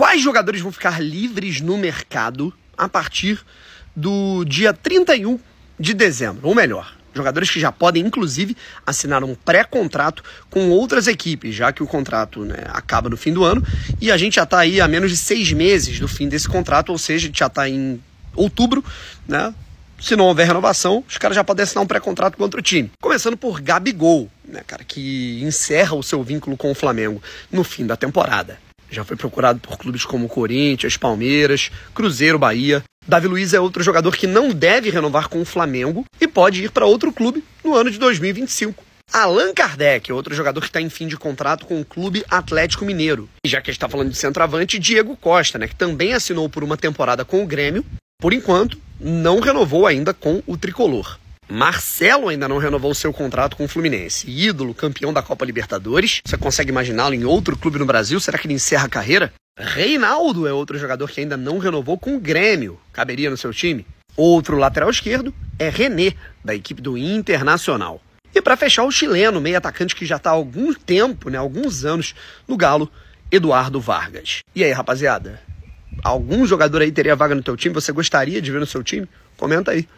quais jogadores vão ficar livres no mercado a partir do dia 31 de dezembro, ou melhor, Jogadores que já podem, inclusive, assinar um pré-contrato com outras equipes, já que o contrato né, acaba no fim do ano e a gente já está aí a menos de seis meses do fim desse contrato, ou seja, a gente já está em outubro, né? Se não houver renovação, os caras já podem assinar um pré-contrato com outro time. Começando por Gabigol, né, cara, que encerra o seu vínculo com o Flamengo no fim da temporada. Já foi procurado por clubes como Corinthians, Palmeiras, Cruzeiro, Bahia. Davi Luiz é outro jogador que não deve renovar com o Flamengo e pode ir para outro clube no ano de 2025. Allan Kardec, é outro jogador que está em fim de contrato com o Clube Atlético Mineiro. E já que a gente está falando de centroavante, Diego Costa, né, que também assinou por uma temporada com o Grêmio, por enquanto não renovou ainda com o tricolor. Marcelo ainda não renovou seu contrato com o Fluminense. Ídolo, campeão da Copa Libertadores. Você consegue imaginá-lo em outro clube no Brasil? Será que ele encerra a carreira? Reinaldo é outro jogador que ainda não renovou com o Grêmio. Caberia no seu time? Outro lateral esquerdo é René, da equipe do Internacional. E para fechar, o chileno, meio atacante que já está há algum tempo, né, alguns anos, no Galo, Eduardo Vargas. E aí, rapaziada? Algum jogador aí teria vaga no teu time? Você gostaria de ver no seu time? Comenta aí.